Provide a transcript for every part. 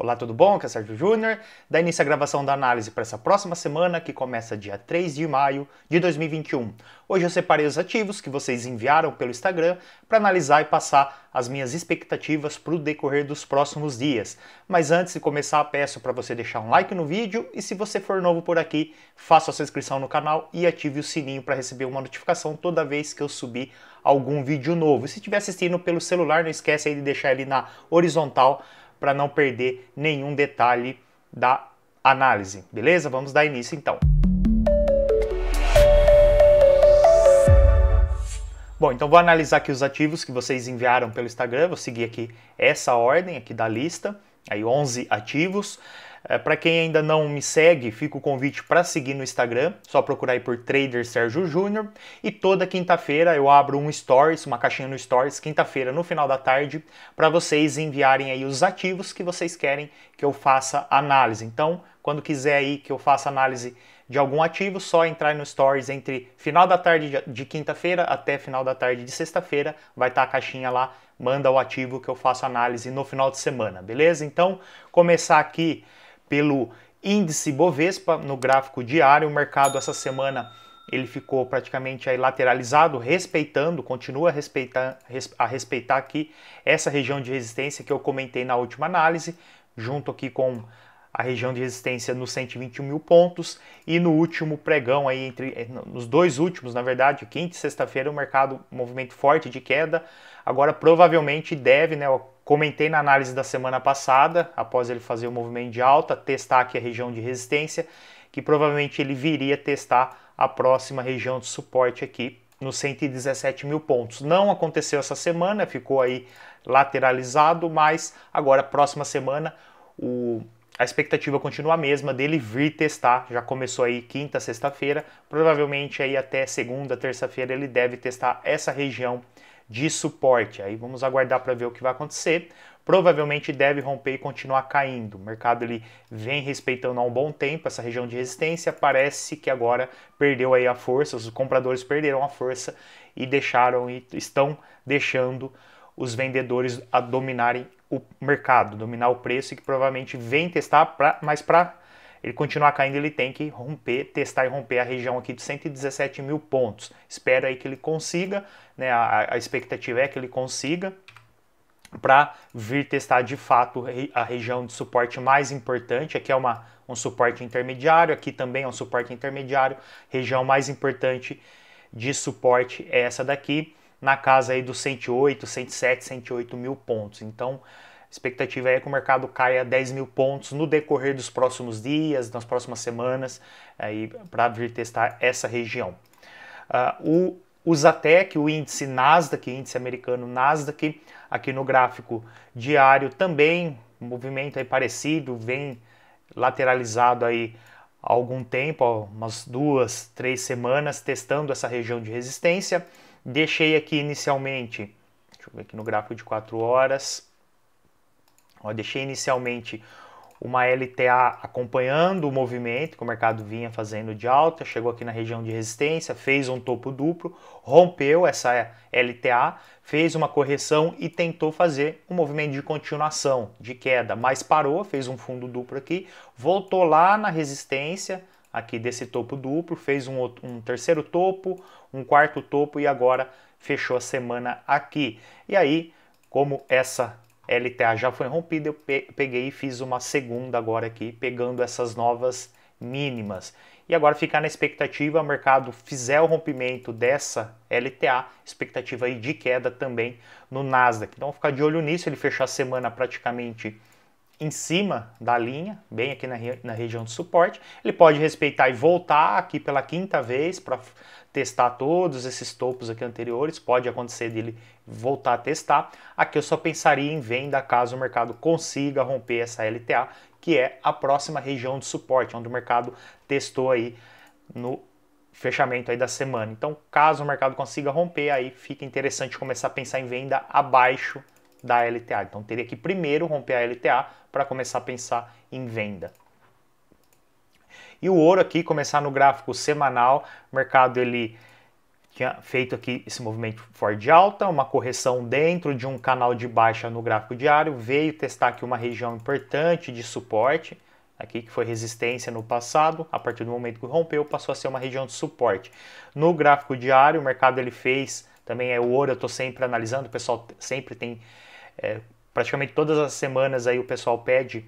Olá, tudo bom? Aqui é Sérgio Júnior. Da início à gravação da análise para essa próxima semana, que começa dia 3 de maio de 2021. Hoje eu separei os ativos que vocês enviaram pelo Instagram para analisar e passar as minhas expectativas para o decorrer dos próximos dias. Mas antes de começar, peço para você deixar um like no vídeo e se você for novo por aqui, faça a sua inscrição no canal e ative o sininho para receber uma notificação toda vez que eu subir algum vídeo novo. E se estiver assistindo pelo celular, não esquece de deixar ele na horizontal para não perder nenhum detalhe da análise, beleza? Vamos dar início então. Bom, então vou analisar aqui os ativos que vocês enviaram pelo Instagram, vou seguir aqui essa ordem aqui da lista aí 11 ativos. É, para quem ainda não me segue, fica o convite para seguir no Instagram, só procurar aí por Trader Sérgio Júnior. E toda quinta-feira eu abro um Stories, uma caixinha no Stories, quinta-feira no final da tarde, para vocês enviarem aí os ativos que vocês querem que eu faça análise. Então, quando quiser aí que eu faça análise de algum ativo, só entrar no Stories entre final da tarde de quinta-feira até final da tarde de sexta-feira, vai estar tá a caixinha lá manda o ativo que eu faço análise no final de semana, beleza? Então, começar aqui pelo índice Bovespa no gráfico diário, o mercado essa semana ele ficou praticamente aí lateralizado, respeitando, continua a respeitar, a respeitar aqui essa região de resistência que eu comentei na última análise, junto aqui com a região de resistência nos 121 mil pontos e no último pregão aí entre eh, nos dois últimos, na verdade, quinta e sexta-feira, o mercado movimento forte de queda. Agora provavelmente deve, né, eu comentei na análise da semana passada, após ele fazer o movimento de alta, testar aqui a região de resistência, que provavelmente ele viria testar a próxima região de suporte aqui nos 117 mil pontos. Não aconteceu essa semana, ficou aí lateralizado, mas agora próxima semana o a expectativa continua a mesma dele vir testar. Já começou aí quinta, sexta-feira. Provavelmente aí até segunda, terça-feira ele deve testar essa região de suporte. Aí vamos aguardar para ver o que vai acontecer. Provavelmente deve romper e continuar caindo. O mercado ele vem respeitando há um bom tempo essa região de resistência. Parece que agora perdeu aí a força. Os compradores perderam a força e deixaram e estão deixando os vendedores a dominarem o mercado, dominar o preço e que provavelmente vem testar, pra, mas para ele continuar caindo, ele tem que romper, testar e romper a região aqui de 117 mil pontos. Espero aí que ele consiga, né? A, a expectativa é que ele consiga para vir testar de fato a região de suporte mais importante. Aqui é uma, um suporte intermediário, aqui também é um suporte intermediário. Região mais importante de suporte é essa daqui na casa aí dos 108, 107, 108 mil pontos. Então, a expectativa é que o mercado caia 10 mil pontos no decorrer dos próximos dias, nas próximas semanas, aí para vir testar essa região. Uh, o o Zatec, o índice Nasdaq, índice americano Nasdaq, aqui no gráfico diário também, movimento aí parecido, vem lateralizado aí há algum tempo, ó, umas duas, três semanas, testando essa região de resistência. Deixei aqui inicialmente, deixa eu ver aqui no gráfico de 4 horas, ó, deixei inicialmente uma LTA acompanhando o movimento que o mercado vinha fazendo de alta, chegou aqui na região de resistência, fez um topo duplo, rompeu essa LTA, fez uma correção e tentou fazer um movimento de continuação, de queda, mas parou, fez um fundo duplo aqui, voltou lá na resistência, aqui desse topo duplo, fez um, um terceiro topo, um quarto topo e agora fechou a semana aqui. E aí, como essa LTA já foi rompida, eu peguei e fiz uma segunda agora aqui, pegando essas novas mínimas. E agora ficar na expectativa, o mercado fizer o rompimento dessa LTA, expectativa aí de queda também no Nasdaq. Então ficar de olho nisso, ele fechou a semana praticamente em cima da linha, bem aqui na, na região de suporte. Ele pode respeitar e voltar aqui pela quinta vez para testar todos esses topos aqui anteriores. Pode acontecer dele voltar a testar. Aqui eu só pensaria em venda caso o mercado consiga romper essa LTA, que é a próxima região de suporte, onde o mercado testou aí no fechamento aí da semana. Então, caso o mercado consiga romper, aí fica interessante começar a pensar em venda abaixo da LTA. Então teria que primeiro romper a LTA para começar a pensar em venda. E o ouro aqui, começar no gráfico semanal, o mercado ele tinha feito aqui esse movimento forte alta, uma correção dentro de um canal de baixa no gráfico diário, veio testar aqui uma região importante de suporte, aqui que foi resistência no passado, a partir do momento que rompeu, passou a ser uma região de suporte. No gráfico diário, o mercado ele fez, também é o ouro, eu estou sempre analisando, o pessoal sempre tem é, praticamente todas as semanas aí o pessoal pede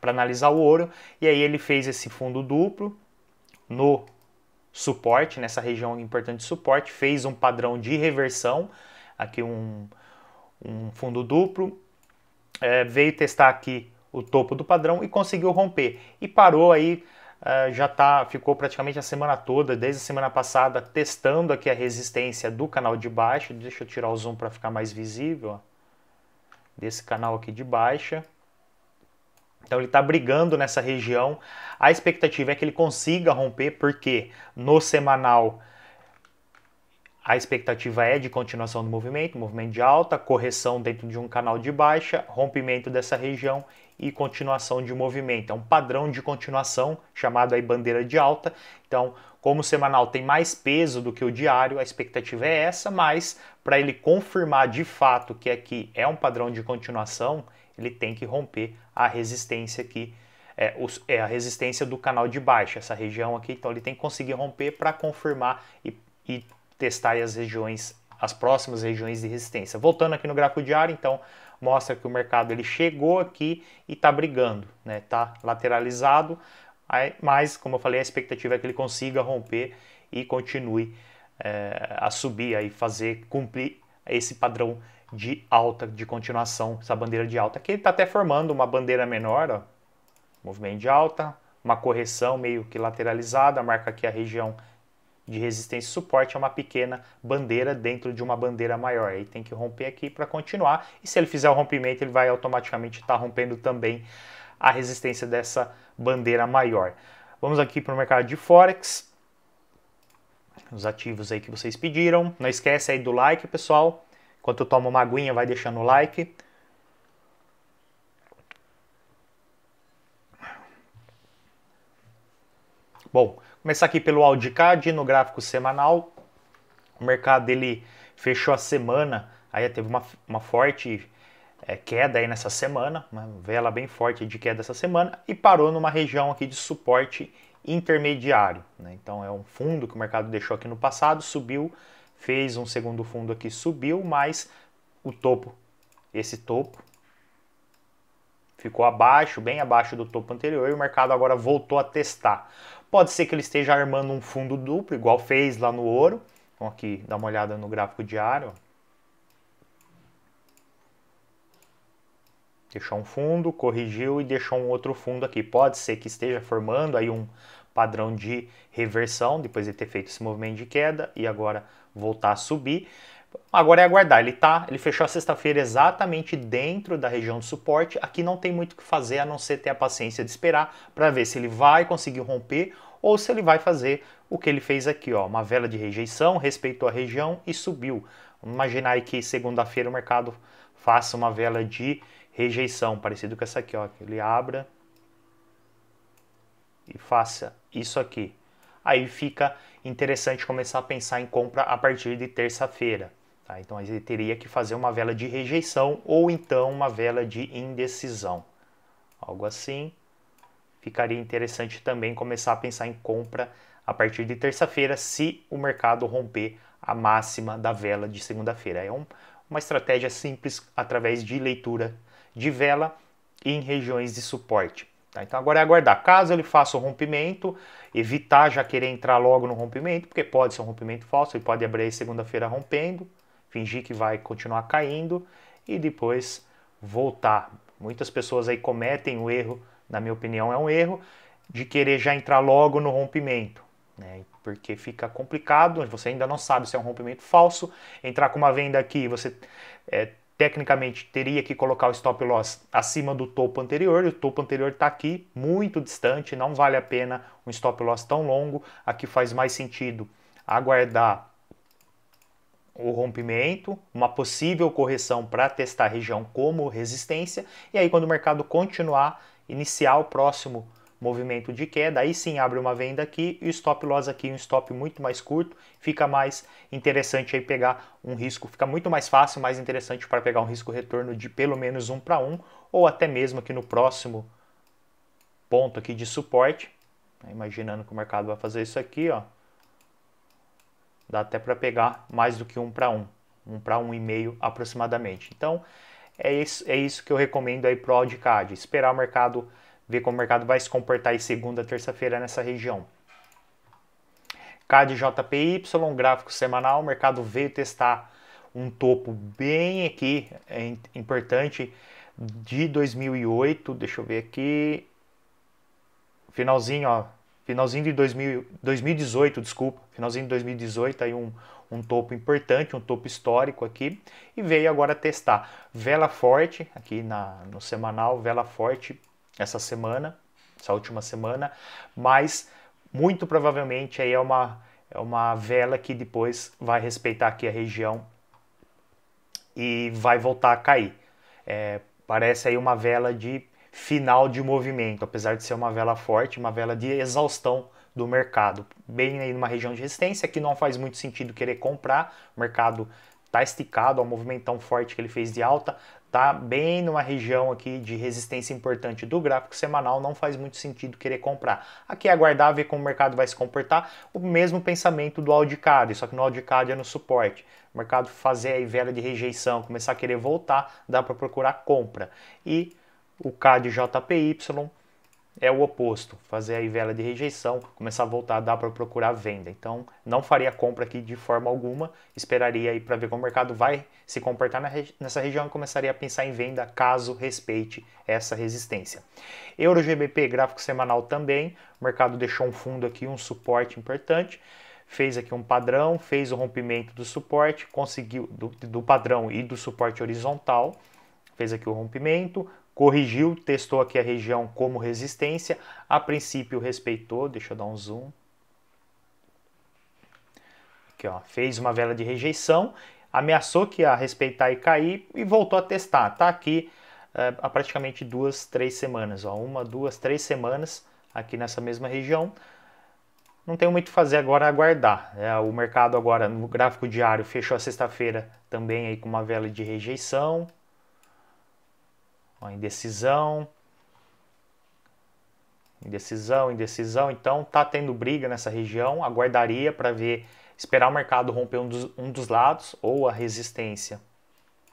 para analisar o ouro e aí ele fez esse fundo duplo no suporte, nessa região importante de suporte, fez um padrão de reversão, aqui um, um fundo duplo, é, veio testar aqui o topo do padrão e conseguiu romper. E parou aí, é, já tá, ficou praticamente a semana toda, desde a semana passada, testando aqui a resistência do canal de baixo. Deixa eu tirar o zoom para ficar mais visível. Ó desse canal aqui de baixa. Então ele está brigando nessa região. A expectativa é que ele consiga romper, porque no semanal a expectativa é de continuação do movimento, movimento de alta, correção dentro de um canal de baixa, rompimento dessa região e continuação de movimento. É um padrão de continuação chamado aí bandeira de alta. Então, como o semanal tem mais peso do que o diário, a expectativa é essa, mas para ele confirmar de fato que aqui é um padrão de continuação, ele tem que romper a resistência aqui, é, os, é a resistência do canal de baixa, essa região aqui. Então ele tem que conseguir romper para confirmar e, e testar as regiões, as próximas regiões de resistência. Voltando aqui no gráfico diário, então mostra que o mercado ele chegou aqui e está brigando, né? Está lateralizado, mas como eu falei, a expectativa é que ele consiga romper e continue é, a subir aí, fazer cumprir esse padrão de alta, de continuação, essa bandeira de alta. Aqui ele está até formando uma bandeira menor, ó, movimento de alta, uma correção meio que lateralizada, marca aqui a região de resistência e suporte é uma pequena bandeira dentro de uma bandeira maior. aí tem que romper aqui para continuar, e se ele fizer o rompimento, ele vai automaticamente estar tá rompendo também a resistência dessa bandeira maior. Vamos aqui para o mercado de Forex. Os ativos aí que vocês pediram. Não esquece aí do like, pessoal. Enquanto eu tomo uma aguinha, vai deixando o like. Bom, Começar aqui pelo AudiCAD no gráfico semanal. O mercado ele fechou a semana, aí teve uma, uma forte é, queda aí nessa semana, uma vela bem forte de queda essa semana e parou numa região aqui de suporte intermediário. Né? Então é um fundo que o mercado deixou aqui no passado, subiu, fez um segundo fundo aqui, subiu, mas o topo, esse topo, ficou abaixo, bem abaixo do topo anterior e o mercado agora voltou a testar. Pode ser que ele esteja armando um fundo duplo, igual fez lá no ouro. Vamos aqui dar uma olhada no gráfico diário. Deixou um fundo, corrigiu e deixou um outro fundo aqui. Pode ser que esteja formando aí um padrão de reversão, depois de ter feito esse movimento de queda e agora voltar a subir. Agora é aguardar, ele tá, ele fechou a sexta-feira exatamente dentro da região de suporte. Aqui não tem muito o que fazer a não ser ter a paciência de esperar para ver se ele vai conseguir romper ou se ele vai fazer o que ele fez aqui, ó, uma vela de rejeição, respeitou a região e subiu. Vamos imaginar aí que segunda-feira o mercado faça uma vela de rejeição, parecido com essa aqui, ó, que ele abra e faça isso aqui. Aí fica interessante começar a pensar em compra a partir de terça-feira. Tá? Então ele teria que fazer uma vela de rejeição ou então uma vela de indecisão. Algo assim. Ficaria interessante também começar a pensar em compra a partir de terça-feira, se o mercado romper a máxima da vela de segunda-feira. É um, uma estratégia simples através de leitura de vela em regiões de suporte. Tá? Então agora é aguardar. Caso ele faça o rompimento, evitar já querer entrar logo no rompimento, porque pode ser um rompimento falso, ele pode abrir segunda-feira rompendo fingir que vai continuar caindo e depois voltar. Muitas pessoas aí cometem o erro, na minha opinião, é um erro de querer já entrar logo no rompimento, né? Porque fica complicado, você ainda não sabe se é um rompimento falso. Entrar com uma venda aqui, você é, tecnicamente teria que colocar o stop loss acima do topo anterior, e o topo anterior está aqui, muito distante, não vale a pena um stop loss tão longo. Aqui faz mais sentido aguardar o rompimento, uma possível correção para testar a região como resistência, e aí quando o mercado continuar, iniciar o próximo movimento de queda, aí sim abre uma venda aqui e o stop loss aqui, um stop muito mais curto, fica mais interessante aí pegar um risco, fica muito mais fácil, mais interessante para pegar um risco retorno de pelo menos um para um ou até mesmo aqui no próximo ponto aqui de suporte, imaginando que o mercado vai fazer isso aqui, ó, dá até para pegar mais do que um para um, um para um e meio aproximadamente. Então é isso, é isso que eu recomendo aí para o AudiCAD, esperar o mercado, ver como o mercado vai se comportar aí segunda, terça-feira nessa região. CAD JPY, gráfico semanal, o mercado veio testar um topo bem aqui, é importante, de 2008, deixa eu ver aqui, finalzinho, ó, finalzinho de 2000, 2018, desculpa, finalzinho de 2018, aí um, um topo importante, um topo histórico aqui, e veio agora testar vela forte aqui na, no semanal, vela forte essa semana, essa última semana, mas muito provavelmente aí é uma, é uma vela que depois vai respeitar aqui a região e vai voltar a cair. É, parece aí uma vela de final de movimento, apesar de ser uma vela forte, uma vela de exaustão do mercado, bem aí numa região de resistência que não faz muito sentido querer comprar, o mercado tá esticado, ao um movimento tão forte que ele fez de alta, tá bem numa região aqui de resistência importante do gráfico semanal, não faz muito sentido querer comprar. Aqui é aguardar ver como o mercado vai se comportar, o mesmo pensamento do AudiCAD, só que no AudiCAD é no suporte. O mercado fazer aí vela de rejeição, começar a querer voltar, dá para procurar compra. E o K de JPY é o oposto, fazer a vela de rejeição, começar a voltar a dar para procurar venda. Então, não faria compra aqui de forma alguma, esperaria aí para ver como o mercado vai se comportar nessa região e começaria a pensar em venda caso respeite essa resistência. Euro GBP gráfico semanal também, o mercado deixou um fundo aqui, um suporte importante, fez aqui um padrão, fez o rompimento do suporte, conseguiu do, do padrão e do suporte horizontal, fez aqui o rompimento, corrigiu, testou aqui a região como resistência, a princípio respeitou, deixa eu dar um zoom. Aqui, ó, fez uma vela de rejeição, ameaçou que ia respeitar e cair e voltou a testar. Está aqui é, há praticamente duas, três semanas, ó, uma, duas, três semanas aqui nessa mesma região. Não tem muito o que fazer agora, aguardar. É, o mercado agora no gráfico diário fechou a sexta-feira também aí com uma vela de rejeição, Ó, indecisão. Indecisão, indecisão. Então tá tendo briga nessa região. Aguardaria para ver, esperar o mercado romper um dos, um dos lados ou a resistência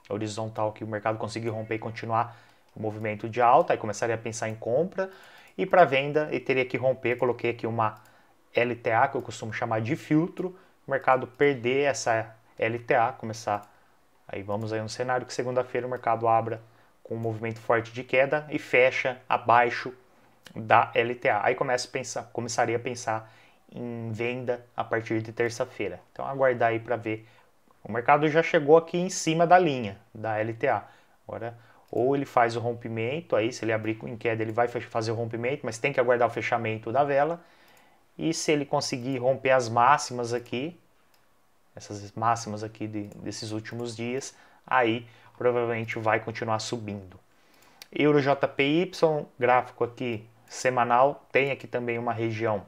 horizontal que o mercado conseguir romper e continuar o movimento de alta. Aí começaria a pensar em compra. E para venda, e teria que romper. Coloquei aqui uma LTA, que eu costumo chamar de filtro. O mercado perder essa LTA, começar. Aí vamos aí um cenário que segunda-feira o mercado abra com um movimento forte de queda e fecha abaixo da LTA. Aí começa a pensar, começaria a pensar em venda a partir de terça-feira. Então aguardar aí para ver. O mercado já chegou aqui em cima da linha da LTA. Agora ou ele faz o rompimento, aí se ele abrir em queda ele vai fazer o rompimento, mas tem que aguardar o fechamento da vela. E se ele conseguir romper as máximas aqui, essas máximas aqui de, desses últimos dias, aí provavelmente vai continuar subindo. Euro JPY, gráfico aqui semanal, tem aqui também uma região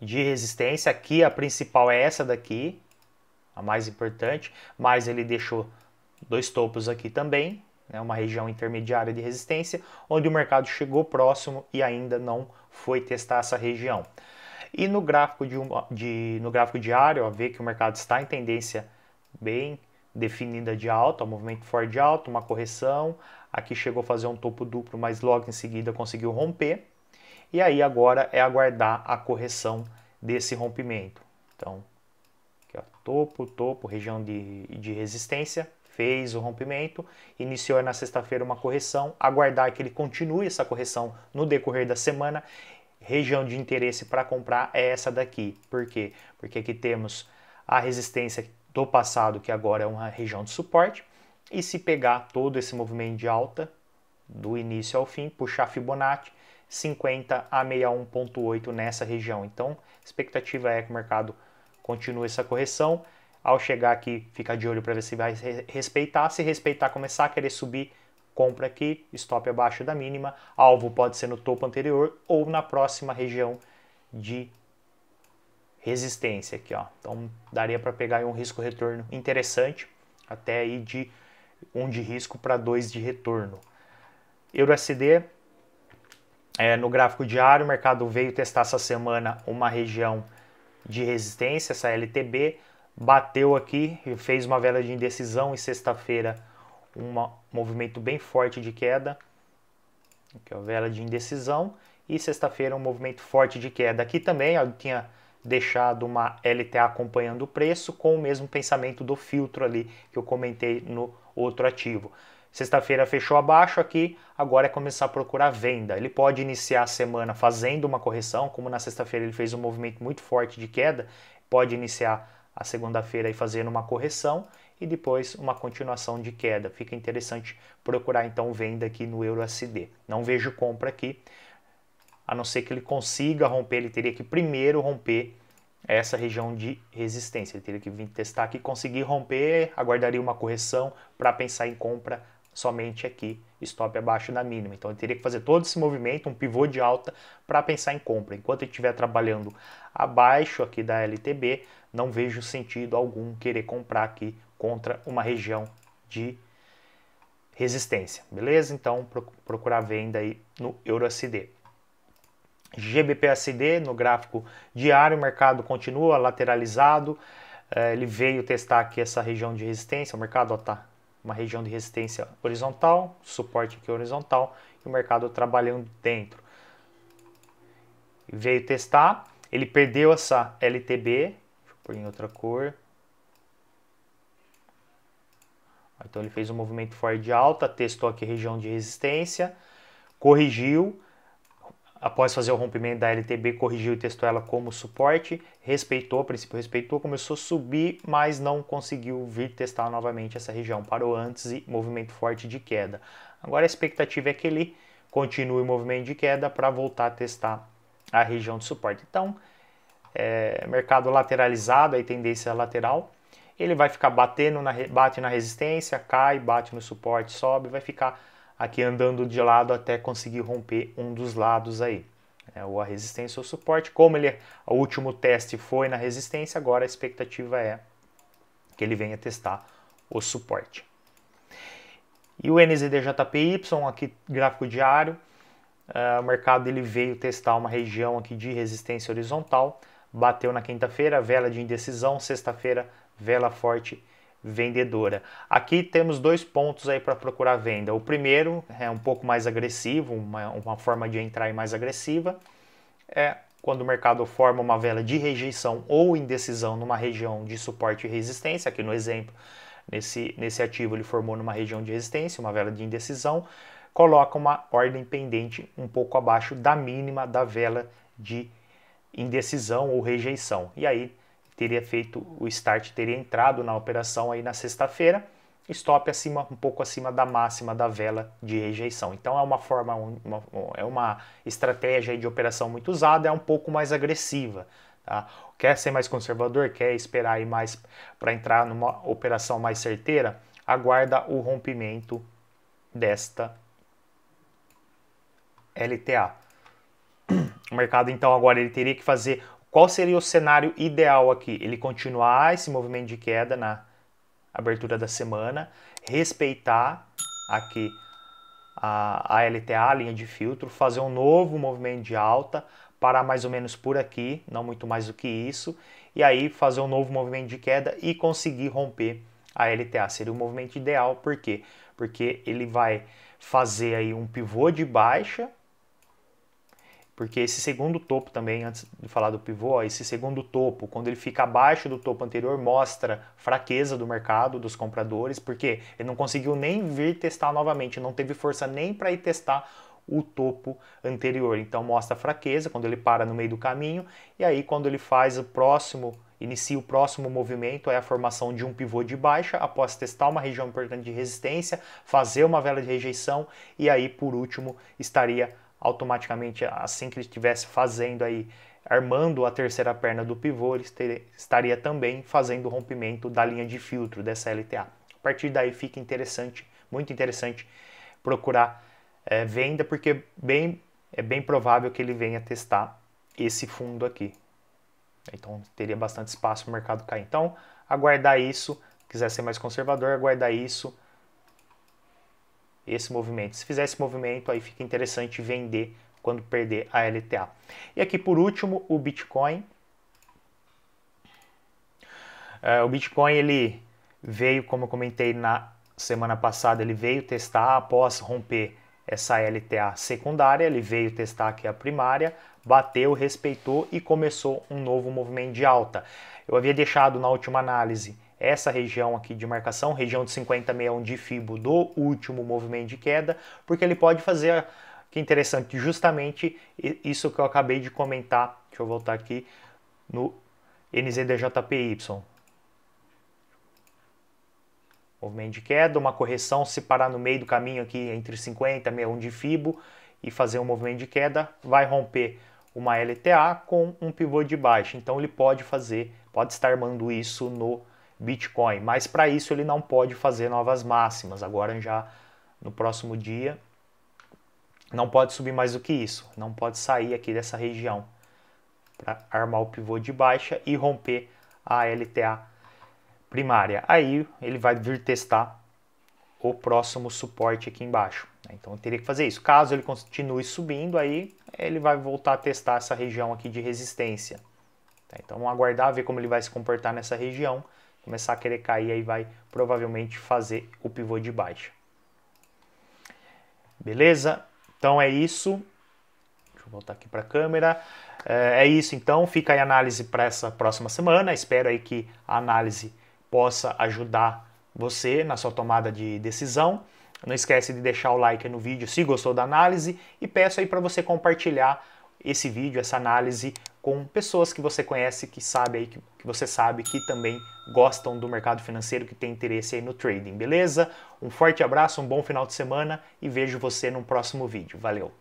de resistência. Aqui a principal é essa daqui, a mais importante, mas ele deixou dois topos aqui também, né, uma região intermediária de resistência, onde o mercado chegou próximo e ainda não foi testar essa região. E no gráfico, de, de no gráfico diário, ó, vê que o mercado está em tendência bem definida de alta, um movimento forte de alta, uma correção. Aqui chegou a fazer um topo duplo, mas logo em seguida conseguiu romper. E aí agora é aguardar a correção desse rompimento. Então, aqui, ó, topo, topo, região de, de resistência, fez o rompimento, iniciou na sexta-feira uma correção, aguardar que ele continue essa correção no decorrer da semana. Região de interesse para comprar é essa daqui. Por quê? Porque aqui temos a resistência do passado, que agora é uma região de suporte, e se pegar todo esse movimento de alta, do início ao fim, puxar Fibonacci, 50 a 61,8 nessa região. Então, expectativa é que o mercado continue essa correção. Ao chegar aqui, fica de olho para ver se vai respeitar. Se respeitar, começar a querer subir, compra aqui, stop abaixo da mínima. Alvo pode ser no topo anterior ou na próxima região de resistência aqui, ó. Então daria para pegar um risco retorno interessante, até aí de um de risco para dois de retorno. Euro USD é, no gráfico diário, o mercado veio testar essa semana uma região de resistência, essa LTB, bateu aqui, e fez uma vela de indecisão em sexta-feira, um movimento bem forte de queda, que é a vela de indecisão, e sexta-feira um movimento forte de queda. Aqui também ó, tinha deixado uma LTA acompanhando o preço com o mesmo pensamento do filtro ali que eu comentei no outro ativo. Sexta-feira fechou abaixo aqui, agora é começar a procurar venda. Ele pode iniciar a semana fazendo uma correção, como na sexta-feira ele fez um movimento muito forte de queda, pode iniciar a segunda-feira e fazendo uma correção e depois uma continuação de queda. Fica interessante procurar então venda aqui no Euro USD. Não vejo compra aqui a não ser que ele consiga romper, ele teria que primeiro romper essa região de resistência. Ele teria que vir testar aqui, conseguir romper, aguardaria uma correção para pensar em compra somente aqui, stop abaixo da mínima. Então ele teria que fazer todo esse movimento, um pivô de alta, para pensar em compra. Enquanto ele estiver trabalhando abaixo aqui da LTB, não vejo sentido algum querer comprar aqui contra uma região de resistência, beleza? Então procurar venda aí no EuroSD. GBPSD no gráfico diário, o mercado continua lateralizado, é, ele veio testar aqui essa região de resistência, o mercado está uma região de resistência horizontal, suporte aqui horizontal, e o mercado trabalhando dentro. Veio testar, ele perdeu essa LTB, por em outra cor. Então ele fez um movimento forte de alta, testou aqui a região de resistência, corrigiu, após fazer o rompimento da LTB, corrigiu e testou ela como suporte, respeitou, a princípio respeitou, começou a subir, mas não conseguiu vir testar novamente essa região. Parou antes e movimento forte de queda. Agora a expectativa é que ele continue o movimento de queda para voltar a testar a região de suporte. Então, é, mercado lateralizado, aí tendência lateral, ele vai ficar batendo na, bate na resistência, cai, bate no suporte, sobe, vai ficar aqui andando de lado até conseguir romper um dos lados aí. É, ou a resistência ou é o suporte. Como ele, é, o último teste foi na resistência, agora a expectativa é que ele venha testar o suporte. E o NZDJPY, aqui gráfico diário, é, o mercado ele veio testar uma região aqui de resistência horizontal, bateu na quinta-feira, vela de indecisão, sexta-feira, vela forte vendedora. Aqui temos dois pontos aí para procurar venda. O primeiro é um pouco mais agressivo, uma, uma forma de entrar mais agressiva. É quando o mercado forma uma vela de rejeição ou indecisão numa região de suporte e resistência, aqui no exemplo, nesse, nesse ativo ele formou numa região de resistência, uma vela de indecisão, coloca uma ordem pendente um pouco abaixo da mínima da vela de indecisão ou rejeição. E aí teria feito o start, teria entrado na operação aí na sexta-feira, stop acima um pouco acima da máxima da vela de rejeição. Então é uma forma uma, é uma estratégia de operação muito usada, é um pouco mais agressiva. Tá? Quer ser mais conservador, quer esperar aí mais para entrar numa operação mais certeira, aguarda o rompimento desta LTA. O mercado então agora ele teria que fazer qual seria o cenário ideal aqui? Ele continuar esse movimento de queda na abertura da semana, respeitar aqui a, a LTA, a linha de filtro, fazer um novo movimento de alta, parar mais ou menos por aqui, não muito mais do que isso, e aí fazer um novo movimento de queda e conseguir romper a LTA. Seria o um movimento ideal, por quê? Porque ele vai fazer aí um pivô de baixa, porque esse segundo topo também, antes de falar do pivô, esse segundo topo, quando ele fica abaixo do topo anterior, mostra fraqueza do mercado, dos compradores, porque ele não conseguiu nem vir testar novamente, não teve força nem para ir testar o topo anterior. Então mostra fraqueza quando ele para no meio do caminho, e aí quando ele faz o próximo, inicia o próximo movimento, é a formação de um pivô de baixa, após testar uma região importante de resistência, fazer uma vela de rejeição, e aí por último estaria automaticamente assim que ele estivesse fazendo aí, armando a terceira perna do pivô, ele estaria também fazendo o rompimento da linha de filtro dessa LTA. A partir daí fica interessante, muito interessante procurar é, venda, porque bem, é bem provável que ele venha testar esse fundo aqui. Então teria bastante espaço para o mercado cair. Então, aguardar isso, quiser ser mais conservador, aguardar isso esse movimento. Se fizer esse movimento, aí fica interessante vender quando perder a LTA. E aqui por último, o Bitcoin. É, o Bitcoin ele veio, como eu comentei na semana passada, ele veio testar após romper essa LTA secundária, ele veio testar aqui a primária, bateu, respeitou e começou um novo movimento de alta. Eu havia deixado na última análise essa região aqui de marcação, região de 5061 de fibo do último movimento de queda, porque ele pode fazer, que interessante, justamente isso que eu acabei de comentar, deixa eu voltar aqui no NZDJPY. Movimento de queda, uma correção, se parar no meio do caminho aqui entre 50 e 61 de fibo e fazer um movimento de queda, vai romper uma LTA com um pivô de baixo. Então ele pode fazer, pode estar armando isso no Bitcoin. Mas para isso ele não pode fazer novas máximas. Agora já no próximo dia não pode subir mais do que isso. Não pode sair aqui dessa região para armar o pivô de baixa e romper a LTA primária. Aí ele vai vir testar o próximo suporte aqui embaixo. Né? Então eu teria que fazer isso. Caso ele continue subindo, aí ele vai voltar a testar essa região aqui de resistência. Tá? Então vamos aguardar ver como ele vai se comportar nessa região começar a querer cair, aí vai provavelmente fazer o pivô de baixa. Beleza? Então é isso. Deixa eu voltar aqui para a câmera. É, é isso então, fica aí a análise para essa próxima semana. Espero aí que a análise possa ajudar você na sua tomada de decisão. Não esquece de deixar o like no vídeo se gostou da análise e peço aí para você compartilhar esse vídeo, essa análise com pessoas que você conhece, que sabe aí, que, que você sabe que também gostam do mercado financeiro, que tem interesse aí no trading, beleza? Um forte abraço, um bom final de semana e vejo você no próximo vídeo. Valeu!